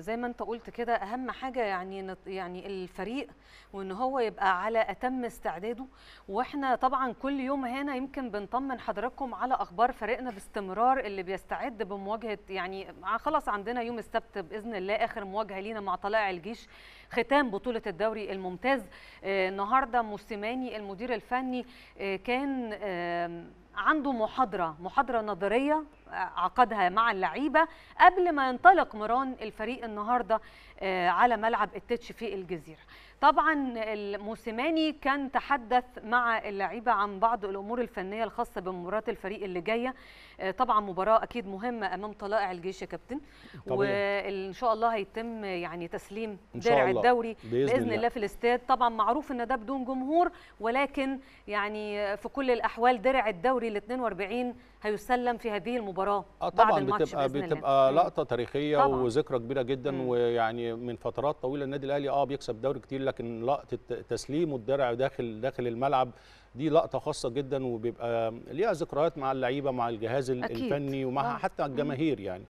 زي ما انت قلت كده اهم حاجه يعني يعني الفريق وان هو يبقى على اتم استعداده واحنا طبعا كل يوم هنا يمكن بنطمن حضراتكم على اخبار فريقنا باستمرار اللي بيستعد بمواجهه يعني خلاص عندنا يوم السبت باذن الله اخر مواجهه لينا مع طلائع الجيش ختام بطوله الدوري الممتاز آه، النهارده موسيماني المدير الفني آه، كان عنده محاضرة محاضرة نظرية آه، عقدها مع اللعيبة قبل ما ينطلق مران الفريق النهاردة آه، على ملعب التتش في الجزيرة طبعا الموسيماني كان تحدث مع اللعيبة عن بعض الأمور الفنية الخاصة بمباراة الفريق اللي جاية آه، طبعا مباراة أكيد مهمة أمام طلائع الجيش يا كابتن وإن شاء الله هيتم يعني تسليم درع الدوري بإذن, بإذن الله. الله في الاستاد طبعا معروف أن ده بدون جمهور ولكن يعني في كل الأحوال درع الدوري الدوري ال 42 هيسلم في هذه المباراه آه طبعا بعد الماتش بتبقى بتبقى الله. لقطه تاريخيه طبعا. وذكرى كبيره جدا مم. ويعني من فترات طويله النادي الاهلي اه بيكسب دوري كتير لكن لقطه تسليمه الدرع داخل داخل الملعب دي لقطه خاصه جدا وبيبقى ليها ذكريات مع اللعيبه مع الجهاز أكيد. الفني ومع آه. حتى الجماهير يعني